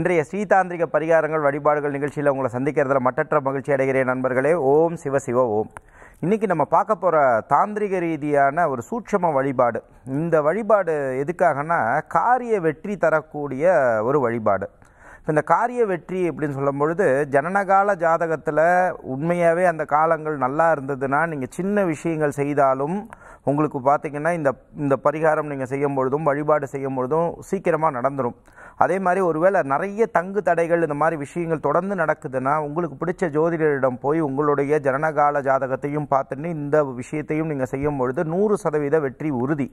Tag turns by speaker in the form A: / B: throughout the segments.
A: இன்றைய ஸ்ரீதாந்திரிக பரிகாரங்கள் வழிபாடுகள் நிகழ்ச்சியில் உங்களை சந்திக்கிறதுல மற்ற மகிழ்ச்சி அடைகிறேன் நண்பர்களே ஓம் சிவ சிவ ஓம் இன்றைக்கி நம்ம பார்க்க போகிற தாந்திரிக ரீதியான ஒரு சூட்சம வழிபாடு இந்த வழிபாடு எதுக்காகனா காரிய வெற்றி தரக்கூடிய ஒரு வழிபாடு இப்போ இந்த காரிய வெற்றி அப்படின்னு சொல்லும் பொழுது ஜனனகால ஜாதகத்தில் உண்மையாகவே அந்த காலங்கள் நல்லா இருந்ததுன்னா நீங்கள் சின்ன விஷயங்கள் செய்தாலும் உங்களுக்கு பார்த்திங்கன்னா இந்த இந்த பரிகாரம் நீங்கள் செய்யும் பொழுதும் வழிபாடு செய்யும் பொழுதும் சீக்கிரமாக நடந்துடும் அதே மாதிரி ஒருவேளை நிறைய தங்கு தடைகள் இந்த மாதிரி விஷயங்கள் தொடர்ந்து நடக்குதுன்னா உங்களுக்கு பிடிச்ச ஜோதிடரிடம் போய் உங்களுடைய ஜனனகால ஜாதகத்தையும் பார்த்துட்டு இந்த விஷயத்தையும் நீங்கள் செய்யும் பொழுது நூறு சதவீத வெற்றி உறுதி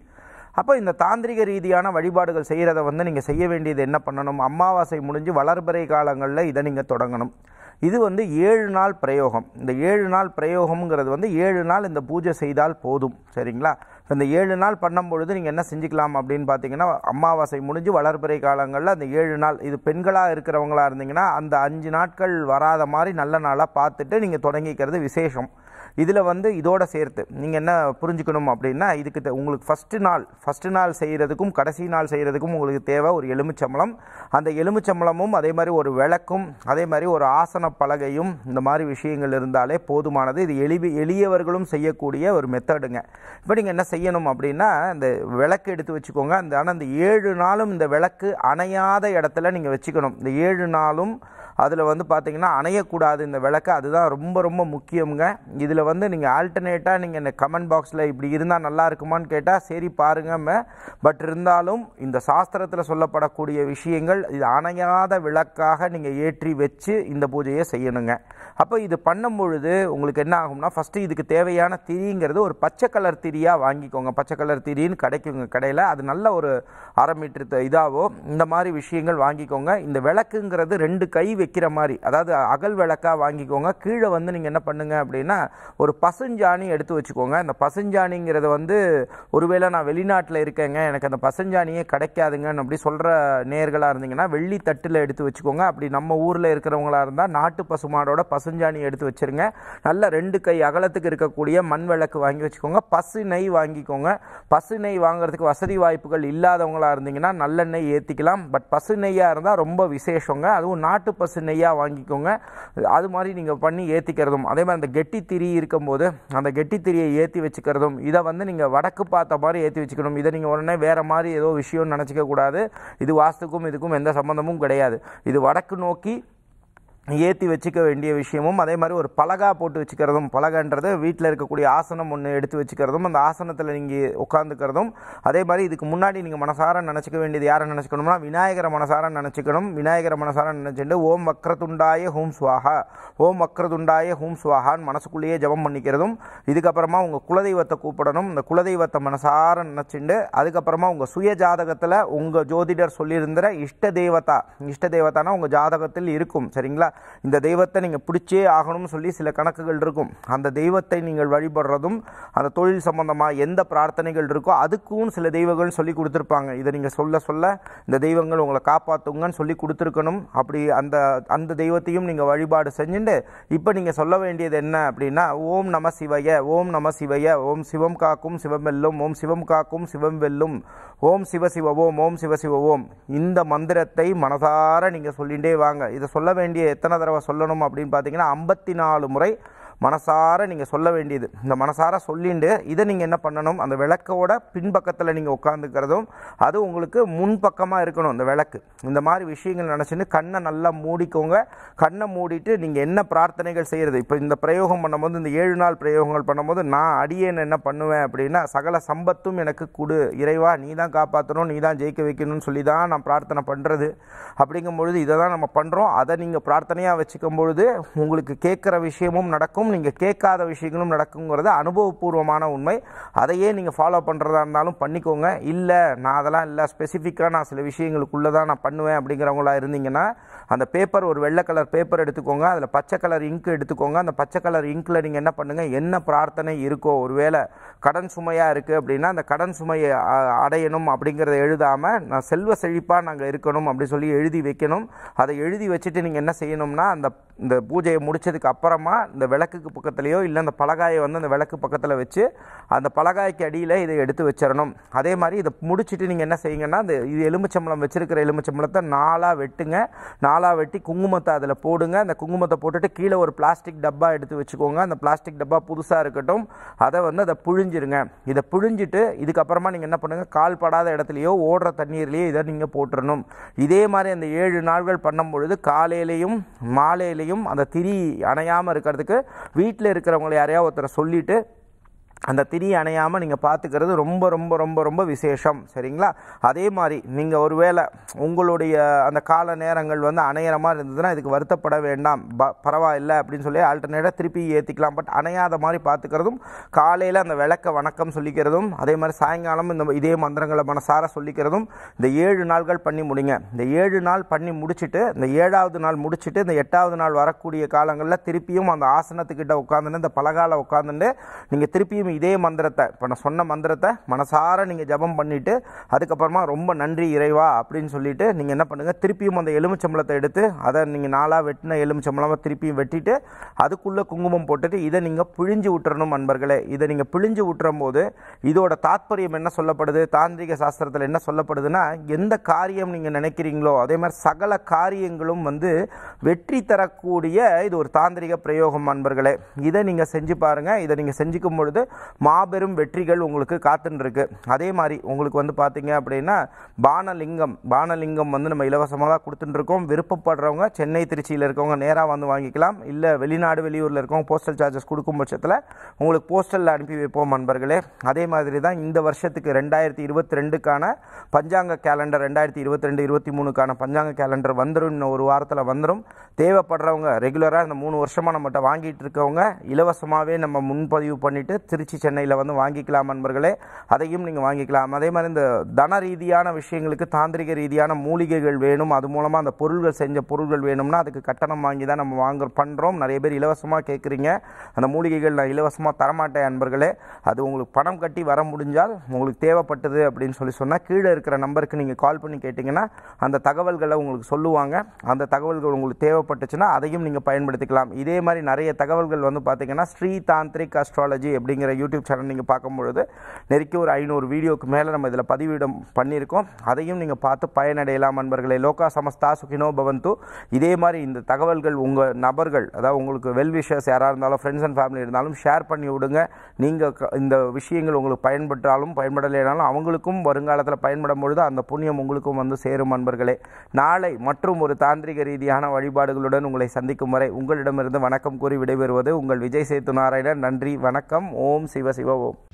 A: அப்போ இந்த தாந்திரிக ரீதியான வழிபாடுகள் செய்கிறத வந்து நீங்கள் செய்ய வேண்டியது என்ன பண்ணணும் அமாவாசை முடிஞ்சு வளர்பறை காலங்களில் இதை நீங்கள் தொடங்கணும் இது வந்து ஏழு நாள் பிரயோகம் இந்த ஏழு நாள் பிரயோகம்ங்கிறது வந்து ஏழு நாள் இந்த பூஜை செய்தால் போதும் சரிங்களா இந்த ஏழு நாள் பண்ணும் பொழுது நீங்கள் என்ன செஞ்சுக்கலாம் அப்படின்னு பார்த்தீங்கன்னா அமாவாசை முடிஞ்சு வளர்பிறை காலங்களில் அந்த ஏழு நாள் இது பெண்களாக இருக்கிறவங்களாக இருந்தீங்கன்னா அந்த அஞ்சு நாட்கள் வராத மாதிரி நல்ல நாளாக பார்த்துட்டு நீங்கள் தொடங்கிக்கிறது விசேஷம் இதில் வந்து இதோட சேர்த்து நீங்கள் என்ன புரிஞ்சுக்கணும் அப்படின்னா இதுக்கு உங்களுக்கு ஃபஸ்ட்டு நாள் ஃபஸ்ட்டு நாள் செய்கிறதுக்கும் கடைசி நாள் செய்கிறதுக்கும் உங்களுக்கு தேவை ஒரு எலுமிச்சம்பளம் அந்த எலுமிச்சம்பளமும் அதே மாதிரி ஒரு விளக்கும் அதே மாதிரி ஒரு ஆசன பலகையும் இந்த மாதிரி விஷயங்கள் இருந்தாலே போதுமானது இது எளி எளியவர்களும் செய்யக்கூடிய ஒரு மெத்தடுங்க இப்போ நீங்கள் என்ன செய்யணும் அப்படின்னா இந்த விளக்கு எடுத்து வச்சுக்கோங்க அந்த ஆனால் இந்த ஏழு நாளும் இந்த விளக்கு அணையாத இடத்துல நீங்கள் வச்சுக்கணும் இந்த ஏழு நாளும் அதில் வந்து பார்த்திங்கன்னா அணையக்கூடாது இந்த விளக்கு அதுதான் ரொம்ப ரொம்ப முக்கியங்க இதில் வந்து நீங்கள் ஆல்டர்னேட்டாக நீங்கள் இந்த கமெண்ட் பாக்ஸில் இப்படி இருந்தால் நல்லா இருக்குமான்னு கேட்டால் சரி பாருங்க பட் இருந்தாலும் இந்த சாஸ்திரத்தில் சொல்லப்படக்கூடிய விஷயங்கள் இது அணையாத விளக்காக நீங்கள் ஏற்றி வச்சு இந்த பூஜையை செய்யணுங்க அப்போ இது பண்ணும் பொழுது உங்களுக்கு என்ன ஆகும்னா ஃபஸ்ட்டு இதுக்கு தேவையான திரிங்கிறது ஒரு பச்சை கலர் திரியாக வாங்கிக்கோங்க பச்சை கலர் திரின்னு கிடைக்குங்க கடையில் அது நல்ல ஒரு அரை மீட்டர் இதாகவோ இந்த மாதிரி விஷயங்கள் வாங்கிக்கோங்க இந்த விளக்குங்கிறது ரெண்டு கை வைக்கிற மாதிரி அதாவது அகல் விளக்காக வாங்கிக்கோங்க கீழே வந்து நீங்கள் என்ன பண்ணுங்க அப்படின்னா ஒரு பசஞ்சாணி எடுத்து வச்சுக்கோங்க அந்த பசஞ்சாணிங்கிறத வந்து ஒருவேளை நான் வெளிநாட்டில் இருக்கேங்க எனக்கு அந்த பசஞ்சாணியே கிடைக்காதுங்கன்னு அப்படி சொல்கிற நேர்களாக இருந்தீங்கன்னா வெள்ளி தட்டில் எடுத்து வச்சுக்கோங்க அப்படி நம்ம ஊரில் இருக்கிறவங்களா இருந்தால் நாட்டு பசுமாடோட பசஞ்சாணி எடுத்து வச்சுருங்க நல்ல ரெண்டு கை அகலத்துக்கு இருக்கக்கூடிய மண் விளக்கு வாங்கி வச்சுக்கோங்க பசு நெய் வாங்கிக்கோங்க பசு நெய் வாங்குறதுக்கு வசதி வாய்ப்புகள் இல்லாதவங்களாக இருந்தீங்கன்னா நல்லெண்ணெய் ஏற்றிக்கலாம் பட் பசு நெய்யாக இருந்தால் ரொம்ப விசேஷங்க அதுவும் நாட்டு பசு பச்சை நெய்யாக வாங்கிக்கோங்க அது மாதிரி நீங்கள் பண்ணி ஏற்றிக்கிறதும் அதே மாதிரி அந்த கெட்டி திரி இருக்கும்போது அந்த கெட்டி திரியை ஏற்றி வச்சுக்கிறதும் இதை வந்து நீங்கள் வடக்கு பார்த்த மாதிரி ஏற்றி வச்சுக்கணும் இதை நீங்கள் உடனே வேறு மாதிரி ஏதோ விஷயம்னு நினச்சிக்க கூடாது இது வாஸ்துக்கும் இதுக்கும் எந்த சம்மந்தமும் கிடையாது இது வடக்கு நோக்கி ஏற்றி வச்சுக்க வேண்டிய விஷயமும் அதே மாதிரி ஒரு பலகா போட்டு வச்சுக்கிறதும் பலகன்றது வீட்டில் இருக்கக்கூடிய ஆசனம் ஒன்று எடுத்து வச்சுக்கிறதும் அந்த ஆசனத்தில் நீங்கள் உட்காந்துக்கிறதும் அதே மாதிரி இதுக்கு முன்னாடி நீங்கள் மனசார நினச்சிக்க வேண்டியது யாரை நினச்சிக்கணும்னா விநாயகரை மனசார நினச்சிக்கணும் விநாயகரை மனசார நினச்சிட்டு ஓம் வக்ரதுண்டாய ஹோம் சுவாகா ஓம் வக்ரதுண்டாய ஹோம் சுவாகான்னு மனசுக்குள்ளேயே ஜபம் பண்ணிக்கிறதும் இதுக்கப்புறமா உங்கள் குலதெய்வத்தை கூப்பிடணும் இந்த குலதெய்வத்தை மனசார நினச்சிண்டு அதுக்கப்புறமா உங்கள் சுய ஜாதகத்தில் உங்கள் ஜோதிடர் சொல்லியிருந்த இஷ்ட தேவதா இஷ்ட தேவதானா உங்கள் ஜாதகத்தில் இருக்கும் சரிங்களா இந்த தெய்வத்தை நீங்கள் பிடிச்சே ஆகணும்னு சொல்லி சில கணக்குகள் இருக்கும் அந்த தெய்வத்தை நீங்கள் வழிபடுறதும் அந்த தொழில் சம்பந்தமாக எந்த பிரார்த்தனைகள் இருக்கோ அதுக்கும் சில தெய்வங்கள் சொல்லி கொடுத்துருப்பாங்க இதை நீங்கள் சொல்ல சொல்ல இந்த தெய்வங்கள் உங்களை காப்பாற்றுங்கன்னு சொல்லி கொடுத்துருக்கணும் அப்படி அந்த அந்த தெய்வத்தையும் நீங்கள் வழிபாடு செஞ்சுட்டு இப்போ நீங்கள் சொல்ல வேண்டியது என்ன அப்படின்னா ஓம் நம சிவய ஓம் நம சிவய ஓம் சிவம் காக்கும் சிவம் வெல்லும் ஓம் சிவம் காக்கும் சிவம் வெல்லும் ஓம் சிவசிவ ஓம் ஓம் சிவசிவ ஓம் இந்த மந்திரத்தை மனதார நீங்கள் சொல்லிகிட்டே வாங்க இதை சொல்ல வேண்டிய எத்தனை தடவை சொல்லணும் அப்படின்னு பார்த்தீங்கன்னா ஐம்பத்தி நாலு முறை மனசார நீங்கள் சொல்ல வேண்டியது இந்த மனசார சொல்லிண்டு இதை நீங்கள் என்ன பண்ணணும் அந்த விளக்கோட பின்பக்கத்தில் நீங்கள் உட்காந்துக்கிறதும் அது உங்களுக்கு முன்பக்கமாக இருக்கணும் இந்த விளக்கு இந்த மாதிரி விஷயங்கள் நினச்சின்னு கண்ணை நல்லா மூடிக்கோங்க கண்ணை மூடிட்டு நீங்கள் என்ன பிரார்த்தனைகள் செய்கிறது இப்போ இந்த பிரயோகம் பண்ணும்போது இந்த ஏழு நாள் பிரயோகங்கள் பண்ணும்போது நான் அடியேன் என்ன பண்ணுவேன் அப்படின்னா சகல சம்பத்தும் எனக்கு கொடு இறைவா நீ தான் காப்பாற்றணும் நீ தான் ஜெயிக்க வைக்கணும்னு சொல்லி தான் நான் பிரார்த்தனை பண்ணுறது அப்படிங்கும்பொழுது இதை தான் நம்ம பண்ணுறோம் அதை நீங்கள் பிரார்த்தனையாக வச்சுக்கும் பொழுது உங்களுக்கு கேட்குற விஷயமும் நடக்கும் நடக்கும் நீங்கள் கேட்காத விஷயங்களும் நடக்குங்கிறது அனுபவபூர்வமான உண்மை அதையே நீங்கள் ஃபாலோ பண்ணுறதா இருந்தாலும் பண்ணிக்கோங்க இல்லை நான் அதெல்லாம் இல்லை ஸ்பெசிஃபிக்காக நான் சில விஷயங்களுக்குள்ளே தான் நான் பண்ணுவேன் அப்படிங்கிறவங்களா இருந்தீங்கன்னா அந்த பேப்பர் ஒரு வெள்ளை கலர் பேப்பர் எடுத்துக்கோங்க அதில் பச்சை கலர் இங்கு எடுத்துக்கோங்க அந்த பச்சை கலர் இங்கில் நீங்கள் என்ன பண்ணுங்கள் என்ன பிரார்த்தனை இருக்கோ ஒருவேளை கடன் சுமையாக இருக்குது அப்படின்னா அந்த கடன் சுமையை அடையணும் அப்படிங்கிறத எழுதாமல் நான் செல்வ செழிப்பாக நாங்கள் இருக்கணும் அப்படின்னு சொல்லி எழுதி வைக்கணும் அதை எழுதி வச்சுட்டு நீங்கள் என்ன செய்யணும்னா அந்த இந்த பூஜையை முடித்ததுக்கு அப்புறமா இந்த விளக்கு விளக்குக்கு பக்கத்துலேயோ இல்லை அந்த பலகாயை வந்து அந்த விளக்கு பக்கத்தில் வச்சு அந்த பலகாய்க்கு அடியில் இதை எடுத்து வச்சிடணும் அதே மாதிரி இதை முடிச்சுட்டு நீங்கள் என்ன செய்யுங்கன்னா அந்த இது எலுமிச்சம்பளம் வச்சுருக்கிற எலுமிச்சம்பளத்தை நாலாக வெட்டுங்க நாலாக வெட்டி குங்குமத்தை அதில் போடுங்க அந்த குங்குமத்தை போட்டுட்டு கீழே ஒரு பிளாஸ்டிக் டப்பா எடுத்து வச்சுக்கோங்க அந்த பிளாஸ்டிக் டப்பா புதுசாக இருக்கட்டும் அதை வந்து அதை புழிஞ்சிருங்க இதை புழிஞ்சிட்டு இதுக்கப்புறமா நீங்கள் என்ன பண்ணுங்கள் கால் படாத இடத்துலையோ ஓடுற தண்ணீர்லேயோ இதை நீங்கள் போட்டுடணும் இதே மாதிரி அந்த ஏழு நாள்கள் பண்ணும் பொழுது காலையிலையும் மாலையிலையும் அந்த திரி அணையாமல் இருக்கிறதுக்கு வீட்டில் இருக்கிறவங்களை யாரையா ஒருத்தரை சொல்லிவிட்டு அந்த திரி அணையாமல் நீங்கள் பார்த்துக்கிறது ரொம்ப ரொம்ப ரொம்ப ரொம்ப விசேஷம் சரிங்களா அதே மாதிரி நீங்கள் ஒருவேளை உங்களுடைய அந்த கால நேரங்கள் வந்து அணையிற மாதிரி இருந்ததுன்னா இதுக்கு வருத்தப்பட வேண்டாம் ப பரவாயில்ல அப்படின்னு சொல்லி ஆல்டர்னேட்டாக திருப்பி ஏற்றிக்கலாம் பட் அணையாத மாதிரி பார்த்துக்கிறதும் காலையில் அந்த விளக்க வணக்கம் சொல்லிக்கிறதும் அதே மாதிரி சாயங்காலம் இந்த இதே மந்திரங்களை மனசார சொல்லிக்கிறதும் இந்த ஏழு நாள்கள் பண்ணி முடிங்க இந்த ஏழு நாள் பண்ணி முடிச்சுட்டு இந்த ஏழாவது நாள் முடிச்சுட்டு இந்த எட்டாவது நாள் வரக்கூடிய காலங்களில் திருப்பியும் அந்த ஆசனத்துக்கிட்ட உட்காந்துட்டு இந்த பலகால உட்காந்துட்டு நீங்கள் திருப்பியும் நாளைக்கும் இதே மந்திரத்தை இப்போ நான் சொன்ன மந்திரத்தை மனசார நீங்கள் ஜபம் பண்ணிவிட்டு அதுக்கப்புறமா ரொம்ப நன்றி இறைவா அப்படின்னு சொல்லிவிட்டு நீங்கள் என்ன பண்ணுங்கள் திருப்பியும் அந்த எலுமிச்சம்பளத்தை எடுத்து அதை நீங்கள் நாளாக வெட்டின எலுமிச்சம்பளமாக திருப்பியும் வெட்டிட்டு அதுக்குள்ளே குங்குமம் போட்டுட்டு இதை நீங்கள் பிழிஞ்சு விட்டுறணும் அன்பர்களே இதை நீங்கள் பிழிஞ்சு விட்டுறும் போது இதோட தாத்பரியம் என்ன சொல்லப்படுது தாந்திரிக சாஸ்திரத்தில் என்ன சொல்லப்படுதுன்னா எந்த காரியம் நீங்கள் நினைக்கிறீங்களோ அதே மாதிரி சகல காரியங்களும் வந்து வெற்றி தரக்கூடிய இது ஒரு தாந்திரிக பிரயோகம் அன்பர்களே இதை நீங்கள் செஞ்சு பாருங்கள் இதை நீங்கள் செஞ்சுக்கும் பொழுது மாபெரும் வெற்றிகள் உங்களுக்கு காத்துன்ருக்கு அதே மாதிரி உங்களுக்கு வந்து பார்த்தீங்க அப்படின்னா பானலிங்கம் பானலிங்கம் வந்து நம்ம இலவசமாக தான் கொடுத்துட்டுருக்கோம் விருப்பப்படுறவங்க சென்னை திருச்சியில் இருக்கவங்க நேராக வந்து வாங்கிக்கலாம் இல்லை வெளிநாடு வெளியூரில் இருக்கவங்க போஸ்டல் சார்ஜஸ் கொடுக்கும் பட்சத்தில் உங்களுக்கு போஸ்டலில் அனுப்பி வைப்போம் நண்பர்களே அதே மாதிரி தான் இந்த வருஷத்துக்கு ரெண்டாயிரத்தி இருபத்தி ரெண்டுக்கான பஞ்சாங்க கேலண்டர் ரெண்டாயிரத்தி இருபத்தி ரெண்டு இருபத்தி மூணுக்கான பஞ்சாங்க கேலண்டர் வந்துடும் இன்னும் ஒரு வாரத்தில் வந்துடும் தேவைப்படுறவங்க ரெகுலராக இந்த மூணு வருஷமாக நம்மகிட்ட வாங்கிட்டு இருக்கவங்க இலவசமாகவே நம்ம முன்பதிவு பண்ணிவிட்டு திரு திருச்சி சென்னையில் வந்து வாங்கிக்கலாம் நண்பர்களே அதையும் நீங்கள் வாங்கிக்கலாம் அதே மாதிரி இந்த தன ரீதியான விஷயங்களுக்கு தாந்திரிக ரீதியான மூலிகைகள் வேணும் அது மூலமாக அந்த பொருள்கள் செஞ்ச பொருள்கள் வேணும்னா அதுக்கு கட்டணம் வாங்கி தான் நம்ம வாங்க பண்ணுறோம் நிறைய பேர் இலவசமாக கேட்குறீங்க அந்த மூலிகைகள் நான் இலவசமாக தரமாட்டேன் நண்பர்களே அது உங்களுக்கு பணம் கட்டி வர முடிஞ்சால் உங்களுக்கு தேவைப்பட்டது அப்படின்னு சொல்லி சொன்னால் கீழே இருக்கிற நம்பருக்கு நீங்கள் கால் பண்ணி கேட்டிங்கன்னா அந்த தகவல்களை உங்களுக்கு சொல்லுவாங்க அந்த தகவல்கள் உங்களுக்கு தேவைப்பட்டுச்சுன்னா அதையும் நீங்கள் பயன்படுத்திக்கலாம் இதே மாதிரி நிறைய தகவல்கள் வந்து பார்த்திங்கன்னா ஸ்ரீ தாந்திரிக் அஸ்ட்ராலஜி அப்படிங்கிற யூடியூப் சேனல் நீங்கள் பார்க்கும்பொழுது நெருக்கி ஒரு ஐநூறு வீடியோக்கு மேலே நம்ம இதில் பதிவிடம் பண்ணியிருக்கோம் அதையும் நீங்கள் பார்த்து பயனடையலாம் அன்பர்களே லோகா சமஸ்தா சுகினோ பவந்து இதே மாதிரி இந்த தகவல்கள் உங்கள் நபர்கள் அதாவது உங்களுக்கு வெல்விஷர்ஸ் யாராக இருந்தாலும் ஃப்ரெண்ட்ஸ் அண்ட் ஃபேமிலி இருந்தாலும் ஷேர் பண்ணி விடுங்க நீங்கள் இந்த விஷயங்கள் உங்களுக்கு பயன்பட்டாலும் பயன்படலைனாலும் அவங்களுக்கும் வருங்காலத்தில் பயன்படும் பொழுது அந்த புண்ணியம் உங்களுக்கும் வந்து சேரும் அன்பர்களே நாளை மற்றும் ஒரு தாந்திரிக ரீதியான வழிபாடுகளுடன் உங்களை சந்திக்கும் வரை உங்களிடமிருந்து வணக்கம் கூறி விடைபெறுவது உங்கள் விஜய் சேத்து நாராயணன் நன்றி வணக்கம் ஓம் sí, bobo